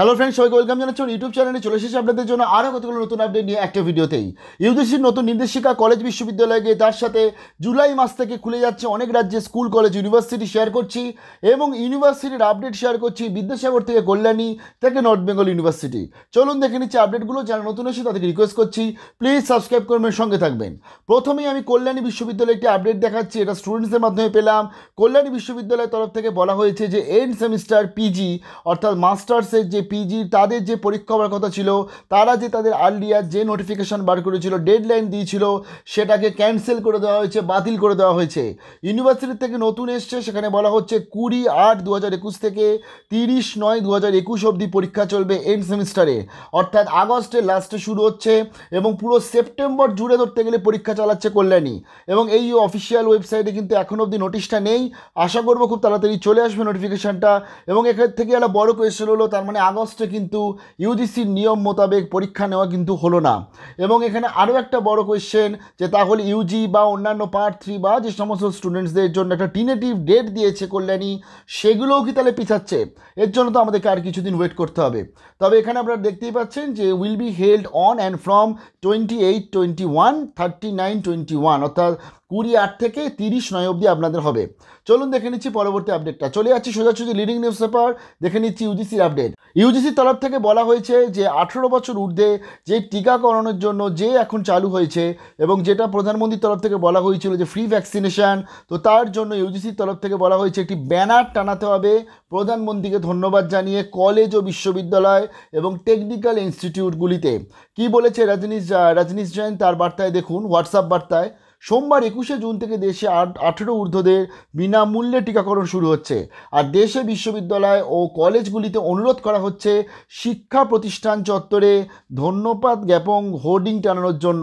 hello friend সবাইকে welcome জানাচ্ছি YouTube চ্যানেলে চলে এসেছি আপনাদের জন্য আরও কতগুলো নতুন আপডেট নিয়ে একটা ভিডিওতেই ইউজিসির নতুন নির্দেশিকা কলেজ বিশ্ববিদ্যালয়কে তার সাথে জুলাই মাস থেকে খুলে যাচ্ছে অনেক রাজ্যে স্কুল কলেজ ইউনিভার্সিটি শেয়ার করছি এবং ইউনিভার্সিটির আপডেট শেয়ার করছি বিদ্যাসাগর থেকে কল্যাণী থেকে নর্থ বেঙ্গল ইউনিভার্সিটি চলুন দেখে নিচ্ছি আপডেটগুলো যারা নতুন এসে তাদেরকে রিকোয়েস্ট করছি প্লিজ সাবস্ক্রাইব করবেন সঙ্গে থাকবেন প্রথমেই আমি কল্যাণী বিশ্ববিদ্যালয়ে একটি আপডেট দেখাচ্ছি এটা স্টুডেন্টসের মাধ্যমে পেলাম কল্যাণী বিশ্ববিদ্যালয়ের তরফ থেকে বলা হয়েছে যে এন্ড সেমিস্টার পিজি অর্থাৎ মাস্টার্সের যে পিজি তাদের যে পরীক্ষা হওয়ার কথা ছিল তারা যে তাদের আর্লিয়ার যে নোটিফিকেশান বার করেছিল ডেডলাইন দিয়েছিল সেটাকে ক্যান্সেল করে দেওয়া হয়েছে বাতিল করে দেওয়া হয়েছে ইউনিভার্সিটি থেকে নতুন এসছে সেখানে বলা হচ্ছে কুড়ি আট দু হাজার একুশ থেকে তিরিশ নয় দু হাজার একুশ অবধি পরীক্ষা চলবে এন্ড সেমিস্টারে অর্থাৎ আগস্টের লাস্টে শুরু হচ্ছে এবং পুরো সেপ্টেম্বর জুড়ে ধরতে গেলে পরীক্ষা চালাচ্ছে কল্যাণী এবং এই অফিসিয়াল ওয়েবসাইটে কিন্তু এখন অবধি নোটিশটা নেই আশা করবো খুব তাড়াতাড়ি চলে আসবে নোটিফিকেশানটা এবং এখান থেকে একটা বড় কোয়েশ্চেন হলো তার মানে আগস্টে কিন্তু ইউজিসির নিয়ম মোতাবেক পরীক্ষা নেওয়া কিন্তু হলো না এবং এখানে আরও একটা বড় কোয়েশ্চেন যে তাহলে ইউজি বা অন্যান্য পার্ট থ্রি বা যে সমস্ত স্টুডেন্টসদের জন্য একটা টিনেটিভ ডেট দিয়েছে কল্যাণী সেগুলোও কি তাহলে পিছাচ্ছে এর জন্য তো আমাদেরকে আর কিছুদিন ওয়েট করতে হবে তবে এখানে আপনারা দেখতেই পাচ্ছেন যে will be held on and from twenty eight twenty one thirty nine twenty one অর্থাৎ কুড়ি আট থেকে তিরিশ নয় অবধি আপনাদের হবে চলুন দেখে নিচ্ছি পরবর্তী আপডেটটা চলে যাচ্ছি সোজাসুজি লিডিং নিউজ পেপার দেখে নিচ্ছি ইউজিসির আপডেট ইউজিসির তরফ থেকে বলা হয়েছে যে আঠেরো বছর ঊর্ধ্বে যে টিকাকরণের জন্য যে এখন চালু হয়েছে এবং যেটা প্রধানমন্ত্রীর তরফ থেকে বলা হয়েছিল যে ফ্রি ভ্যাকসিনেশান তো তার জন্য ইউজিসির তরফ থেকে বলা হয়েছে একটি ব্যানার টানাতে হবে প্রধানমন্ত্রীকে ধন্যবাদ জানিয়ে কলেজ ও বিশ্ববিদ্যালয় এবং টেকনিক্যাল ইনস্টিটিউটগুলিতে কি বলেছে রজনীশ রজনীশ জৈন তার বার্তায় দেখুন হোয়াটসঅ্যাপ বার্তায় সোমবার একুশে জুন থেকে দেশে আঠেরো ঊর্ধ্বদের বিনামূল্যে টিকাকরণ শুরু হচ্ছে আর দেশে বিশ্ববিদ্যালয় ও কলেজগুলিতে অনুরোধ করা হচ্ছে শিক্ষা প্রতিষ্ঠান চত্বরে ধন্যবাদ জ্ঞাপন হোর্ডিং টানানোর জন্য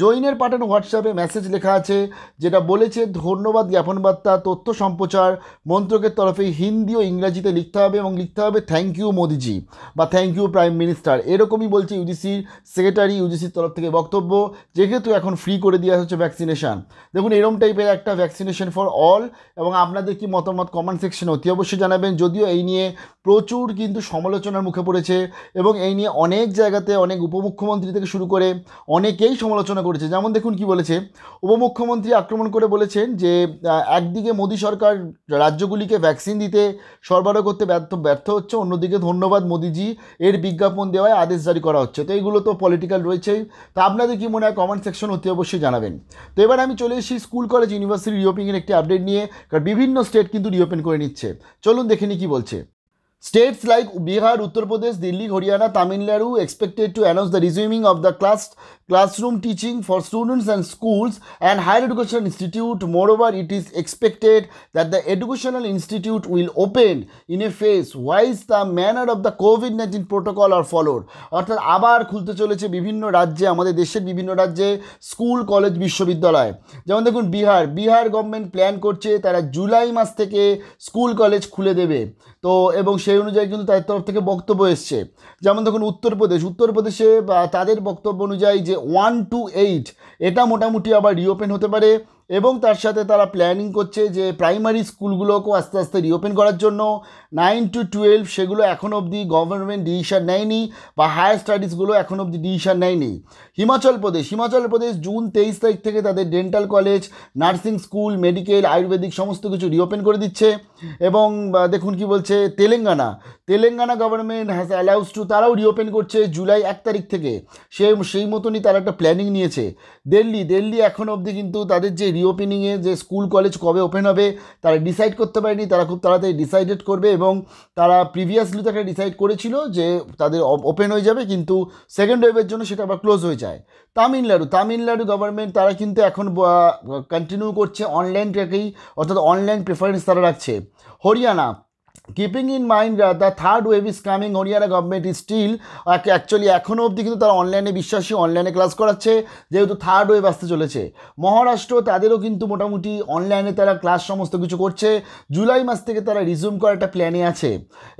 জৈনের পাঠানো হোয়াটসঅ্যাপে মেসেজ লেখা আছে যেটা বলেছে ধন্যবাদ জ্ঞাপন বার্তা তথ্য সম্প্রচার মন্ত্রকের তরফে হিন্দি ও ইংরাজিতে লিখতে হবে এবং লিখতে হবে থ্যাংক ইউ মোদিজি বা থ্যাংক ইউ প্রাইম মিনিস্টার এরকমই বলছে ইউজিসির সেক্রেটারি ইউজিসির তরফ থেকে বক্তব্য যেহেতু এখন ফ্রি করে দেওয়া হচ্ছে ভ্যাকসিন ভ্যাকসিনেশান দেখুন এরম টাইপের একটা ভ্যাকসিনেশন ফর অল এবং আপনাদের কি মতামত কমেন্ট সেকশনে অতি অবশ্যই জানাবেন যদিও এই নিয়ে প্রচুর কিন্তু সমালোচনার মুখে পড়েছে এবং এই নিয়ে অনেক জায়গাতে অনেক উপমুখ্যমন্ত্রী থেকে শুরু করে অনেকেই সমালোচনা করেছে যেমন দেখুন কি বলেছে উপমুখ্যমন্ত্রী আক্রমণ করে বলেছেন যে একদিকে মোদী সরকার রাজ্যগুলিকে ভ্যাকসিন দিতে সরবরাহ করতে ব্যর্থ ব্যর্থ হচ্ছে অন্যদিকে ধন্যবাদ মোদীজি এর বিজ্ঞাপন দেওয়ায় আদেশ জারি করা হচ্ছে তো এইগুলো তো পলিটিক্যাল রয়েছেই তা আপনাদের কি মনে হয় কমেন্ট সেকশন অতি অবশ্যই জানাবেন তো এবার আমি চলে এসেছি স্কুল কলেজ ইউনিভার্সিটি রিওপেনের একটি আপডেট নিয়ে কারণ বিভিন্ন স্টেট কিন্তু রিওপেন করে নিচ্ছে চলুন দেখিনি কি বলছে states like Bihar Uttar Pradesh Delhi Haryana Tamil Nadu expected to announce the resuming of the class classroom teaching for students and schools and higher education institute moreover it is expected that the educational institute will open in a phase wise the manner of the covid 19 protocol are followed অর্থাৎ আবার খুলতে চলেছে বিভিন্ন রাজ্যে আমাদের দেশের বিভিন্ন রাজ্যে স্কুল কলেজ বিশ্ববিদ্যালয় যেমন দেখুন বিহার বিহার গভর্নমেন্ট প্ল্যান করছে তারা জুলাই মাস থেকে স্কুল কলেজ খুলে দেবে তো এবং সেই অনুযায়ী কিন্তু তাদের তরফ থেকে বক্তব্য এসছে যেমন দেখুন উত্তরপ্রদেশ উত্তরপ্রদেশে তাদের বক্তব্য অনুযায়ী যে ওয়ান টু এইট এটা মোটামুটি আবার রিওপেন হতে পারে এবং তার সাথে তারা প্ল্যানিং করছে যে প্রাইমারি স্কুলগুলোকেও আস্তে আস্তে রিওপেন করার জন্য নাইন টু টুয়েলভ সেগুলো এখনও অবধি গভর্নমেন্ট ডিসিশান নেয়নি বা হায়ার স্টাডিজগুলো এখন অবধি ডিসিশান নেয়নি হিমাচল প্রদেশ হিমাচল প্রদেশ জুন তেইশ তারিখ থেকে তাদের dental college nursing school medical Ayurvedic সমস্ত কিছু রিওপেন করে দিচ্ছে এবং দেখুন কি বলছে Telangana Telangana government has allows to তারাও রিওপেন করছে জুলাই এক তারিখ থেকে সে সেই মতনই তারা একটা প্ল্যানিং নিয়েছে দিল্লি দিল্লি এখন অবধি কিন্তু তাদের যে রিওপেনিংয়ে যে স্কুল কলেজ কবে ওপেন হবে তারা ডিসাইড করতে পারেনি তারা খুব তাড়াতাড়ি ডিসাইডেড করবে এবং তারা প্রিভিয়াসলি তাকে ডিসাইড করেছিল যে তাদের ওপেন হয়ে যাবে কিন্তু সেকেন্ড ওয়েভের জন্য সেটা আবার ক্লোজ হয়ে যায় তামিলনাড়ু তামিলনাড়ু গভর্নমেন্ট তারা কিন্তু এখন কন্টিনিউ করছে অনলাইনটাকেই অর্থাৎ অনলাইন প্রেফারেন্স তারা রাখছে Haryana keeping in mind the third wave is coming Haryana government is still actually এখনও অবধি কিন্তু তারা অনলাইনে বিশ্বাসী অনলাইনে ক্লাস করাচ্ছে যেহেতু থার্ড ওয়েভ আসতে চলেছে মহারাষ্ট্র তাদেরও কিন্তু মোটামুটি অনলাইনে তারা ক্লাস সমস্ত কিছু করছে জুলাই মাস থেকে তারা রিজিউম করার একটা প্ল্যানে আছে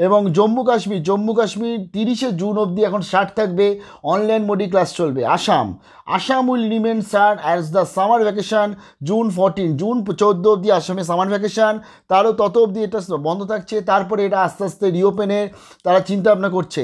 এবং জম্মু কাশ্মীর জম্মু কাশ্মীর তিরিশে জুন অবধি এখন স্টার্ট থাকবে অনলাইন মোডি ক্লাস চলবে Assam Assam will remain shut as the summer vacation June fourteen জুন চোদ্দো অবধি আসামে সামার ভ্যাকেশান তারও তত অবধি এটা বন্ধ থাকছে তার তারপরে এটা আস্তে আস্তে রিওপেনের তারা চিন্তা ভাবনা করছে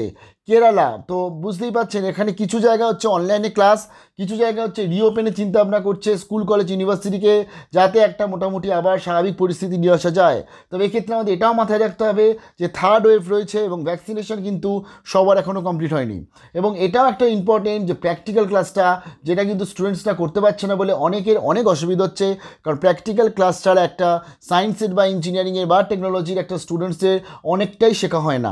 কেরালা তো বুঝতেই পারছেন এখানে কিছু জায়গা হচ্ছে অনলাইনে ক্লাস কিছু জায়গা হচ্ছে রিওপেনে ভাবনা করছে স্কুল কলেজ ইউনিভার্সিটিকে যাতে একটা মোটামুটি আবার স্বাভাবিক পরিস্থিতি নিয়ে আসা যায় তবে এক্ষেত্রে আমাদের এটাও মাথায় রাখতে হবে যে থার্ড ওয়েভ রয়েছে এবং ভ্যাকসিনেশন কিন্তু সবার এখনও কমপ্লিট হয়নি এবং এটাও একটা ইম্পর্টেন্ট যে প্র্যাকটিক্যাল ক্লাসটা যেটা কিন্তু স্টুডেন্টসরা করতে পারছে না বলে অনেকের অনেক অসুবিধা হচ্ছে কারণ প্র্যাকটিক্যাল ক্লাস ছাড়া একটা সায়েন্সের বা ইঞ্জিনিয়ারিংয়ের বা টেকনোলজির একটা স্টুডেন্টসের অনেকটাই শেখা হয় না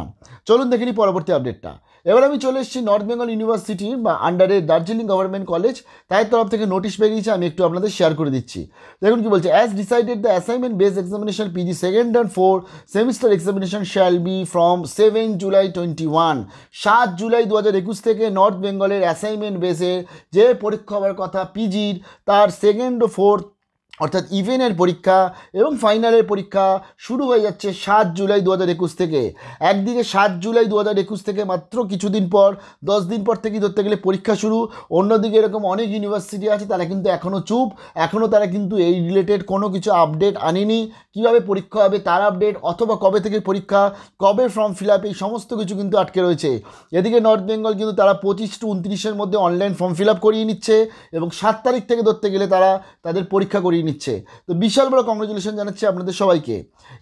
চলুন দেখিনি পরবর্তী আপডেটটা এবার আমি চলে এসেছি নর্থ বেঙ্গল ইউনিভার্সিটির বা আন্ডারে দার্জিলিং গভর্নমেন্ট কলেজ তাই তরফ থেকে নোটিশ বেরিয়েছে আমি একটু আপনাদের শেয়ার করে দিচ্ছি দেখুন কি বলছে as decided the assignment base examination PG second and four semester examination shall be from seven July twenty one সাত জুলাই দু হাজার একুশ থেকে নর্থ বেঙ্গলের অ্যাসাইনমেন্ট বেসের যে পরীক্ষা হওয়ার কথা পিজির তার সেকেন্ড ও ফোর্থ অর্থাৎ ইভেনের পরীক্ষা এবং ফাইনালের পরীক্ষা শুরু হয়ে যাচ্ছে সাত জুলাই দু হাজার একুশ থেকে একদিকে সাত জুলাই দু হাজার একুশ থেকে মাত্র কিছুদিন পর দশ দিন পর থেকে ধরতে গেলে পরীক্ষা শুরু অন্যদিকে এরকম অনেক ইউনিভার্সিটি আছে তারা কিন্তু এখনও চুপ এখনও তারা কিন্তু এই রিলেটেড কোনো কিছু আপডেট আনেনি কিভাবে পরীক্ষা হবে তার আপডেট অথবা কবে থেকে পরীক্ষা কবে ফর্ম ফিল আপ এই সমস্ত কিছু কিন্তু আটকে রয়েছে এদিকে নর্থ বেঙ্গল কিন্তু তারা পঁচিশ টু উনত্রিশের মধ্যে অনলাইন ফর্ম ফিল আপ করিয়ে নিচ্ছে এবং সাত তারিখ থেকে ধরতে গেলে তারা তাদের পরীক্ষা করিয়ে নিচ্ছে তো বিশাল বড় কংগ্রেচুলেশন জানাচ্ছি আপনাদের সবাইকে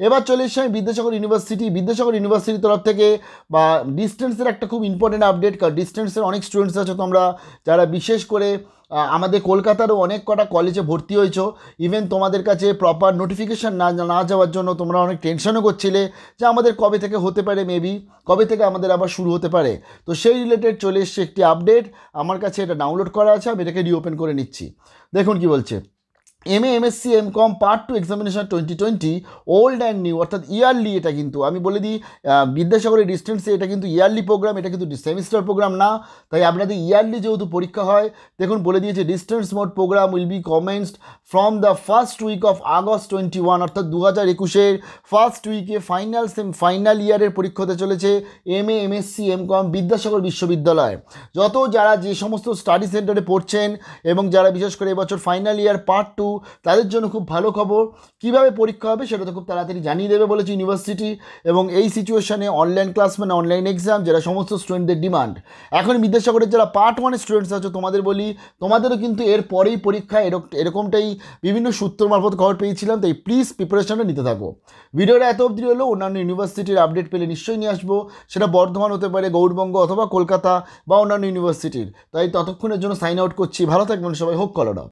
এবার চলে এসছি আমি বিদ্যাসাগর ইউনিভার্সিটি বিদ্যাসাগর ইউনিভার্সিটির তরফ থেকে বা ডিস্টেন্সের একটা খুব ইম্পর্টেন্ট আপডেট কারণ ডিস্টেন্সের অনেক স্টুডেন্টস আছো তোমরা যারা বিশেষ করে আমাদের কলকাতারও অনেক কটা কলেজে ভর্তি হয়েছো ইভেন তোমাদের কাছে প্রপার নোটিফিকেশান না না যাওয়ার জন্য তোমরা অনেক টেনশনও করছিলে যে আমাদের কবে থেকে হতে পারে মেবি কবে থেকে আমাদের আবার শুরু হতে পারে তো সেই রিলেটেড চলে এসছে একটি আপডেট আমার কাছে এটা ডাউনলোড করা আছে আমি এটাকে রিওপেন করে নিচ্ছি দেখুন কি বলছে M A MSc M Com part two examination twenty twenty old and new অর্থাৎ ইয়ারলি এটা কিন্তু আমি বলে দিই বিদ্যাসাগরের ডিস্টেন্সে এটা কিন্তু ইয়ারলি প্রোগ্রাম এটা কিন্তু সেমিস্টার প্রোগ্রাম না তাই আপনাদের ইয়ারলি যেহেতু পরীক্ষা হয় দেখুন বলে দিয়েছে distance mode programme will be commenced from the first week of August twenty one অর্থাৎ দু হাজার একুশের ফার্স্ট উইকে ফাইনাল সেম ফাইনাল ইয়ারের পরীক্ষা হতে চলেছে M A MSc M Com Vidyasagar বিশ্ববিদ্যালয় যত যারা যে সমস্ত স্টাডি সেন্টারে পড়ছেন এবং যারা বিশেষ করে এবছর ফাইনাল ইয়ার পার্ট টু তাদের জন্য খুব ভালো খবর কিভাবে পরীক্ষা হবে সেটা তো খুব তাড়াতাড়ি জানিয়ে দেবে বলেছে ইউনিভার্সিটি এবং এই সিচুয়েশানে অনলাইন ক্লাস মানে অনলাইন এক্সাম যারা সমস্ত স্টুডেন্টদের ডিমান্ড এখন বিদ্যাসাগরের যারা পার্ট ওয়ানের স্টুডেন্টস আছো তোমাদের বলি তোমাদেরও কিন্তু এর পরেই পরীক্ষা এরকমটাই বিভিন্ন সূত্র মারফত খবর পেয়েছিলাম তাই প্লিজ প্রিপারেশনটা নিতে থাকো ভিডিওটা এত অবধি হলো অন্যান্য ইউনিভার্সিটির আপডেট পেলে নিশ্চয়ই নিয়ে আসবো সেটা বর্ধমান হতে পারে গৌড়বঙ্গ অথবা কলকাতা বা অন্যান্য ইউনিভার্সিটির তাই ততক্ষণের জন্য সাইন আউট করছি ভালো থাকবেন সবাই হোক কলোডা